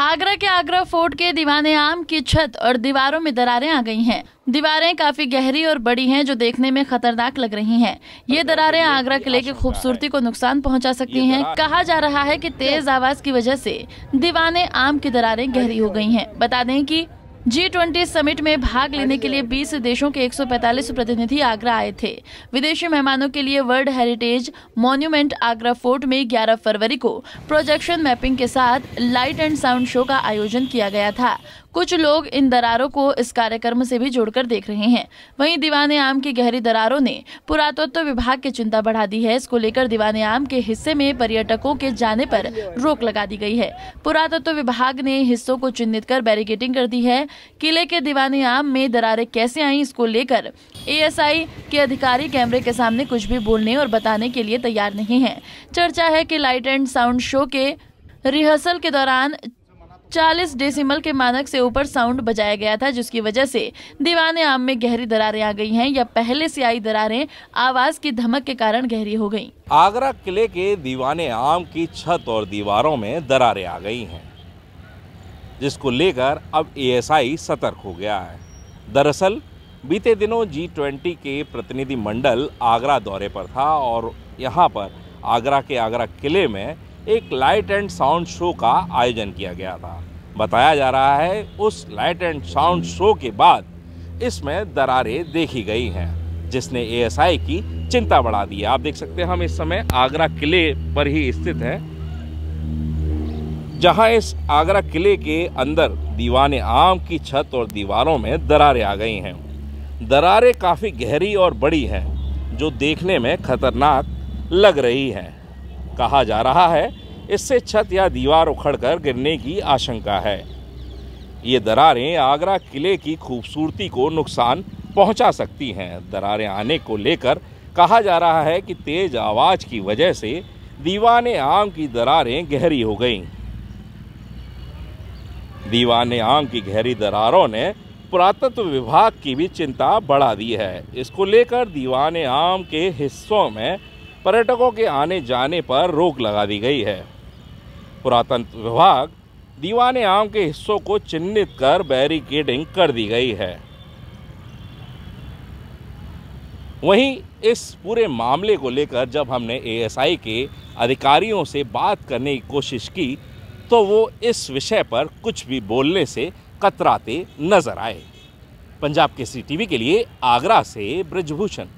आगरा के आगरा फोर्ट के दीवाने आम की छत और दीवारों में दरारें आ गई हैं दीवारें काफी गहरी और बड़ी हैं जो देखने में खतरनाक लग रही हैं ये दरारें आगरा किले की खूबसूरती को नुकसान पहुंचा सकती हैं कहा जा रहा है कि तेज आवाज की वजह से दीवाने आम की दरारें गहरी हो गई हैं बता दें कि जी ट्वेंटी समिट में भाग लेने के लिए 20 देशों के 145 प्रतिनिधि आगरा आए थे विदेशी मेहमानों के लिए world heritage monument Agra fort में 11 फरवरी को प्रोजेक्शन मैपिंग के साथ लाइट एंड साउंड शो का आयोजन किया गया था कुछ लोग इन दरारों को इस कार्यक्रम से भी जोड़कर देख रहे हैं वहीं दीवाने आम की गहरी दरारों ने पुरातत्व विभाग की चिंता बढ़ा दी है इसको लेकर दीवाने आम के हिस्से में पर्यटकों के जाने पर रोक लगा दी गई है पुरातत्व विभाग ने हिस्सों को चिन्हित कर बैरिकेडिंग कर दी है किले के दीवाने आम में दरारे कैसे आई इसको लेकर ए के अधिकारी कैमरे के सामने कुछ भी बोलने और बताने के लिए तैयार नहीं है चर्चा है की लाइट एंड साउंड शो के रिहर्सल के दौरान 40 डेसिमल के मानक से ऊपर साउंड बजाया गया था जिसकी वजह से दीवाने आम में गहरी दरारें आ गई हैं या पहले से आई दरारें आवाज की धमक के कारण गहरी हो गयी आगरा किले के दीवाने आम की छत और दीवारों में दरारें आ गई हैं जिसको लेकर अब एएसआई सतर्क हो गया है दरअसल बीते दिनों जी ट्वेंटी के प्रतिनिधि मंडल आगरा दौरे पर था और यहाँ पर आगरा के आगरा किले में एक लाइट एंड साउंड शो का आयोजन किया गया था बताया जा रहा है उस लाइट एंड साउंड शो के बाद इसमें दरारें देखी गई हैं जिसने एएसआई की चिंता बढ़ा दी है आप देख सकते हैं हम इस समय आगरा किले पर ही स्थित हैं जहां इस आगरा किले के अंदर दीवान आम की छत और दीवारों में दरारें आ गई हैं दरारें काफ़ी गहरी और बड़ी हैं जो देखने में खतरनाक लग रही हैं कहा जा रहा है इससे छत या दीवार उखड़कर गिरने की आशंका है ये दरारें आगरा किले की खूबसूरती को नुकसान पहुंचा सकती हैं दरारें आने को लेकर कहा जा रहा है कि तेज आवाज़ की वजह से दीवाने आम की दरारें गहरी हो गईं दीवाने आम की गहरी दरारों ने पुरातत्व विभाग की भी चिंता बढ़ा दी है इसको लेकर दीवाने आम के हिस्सों में पर्यटकों के आने जाने पर रोक लगा दी गई है पुरातन विभाग दीवाने आम के हिस्सों को चिन्हित कर बैरिकेडिंग कर दी गई है वहीं इस पूरे मामले को लेकर जब हमने एएसआई के अधिकारियों से बात करने की कोशिश की तो वो इस विषय पर कुछ भी बोलने से कतराते नजर आए पंजाब के सी के लिए आगरा से ब्रजभूषण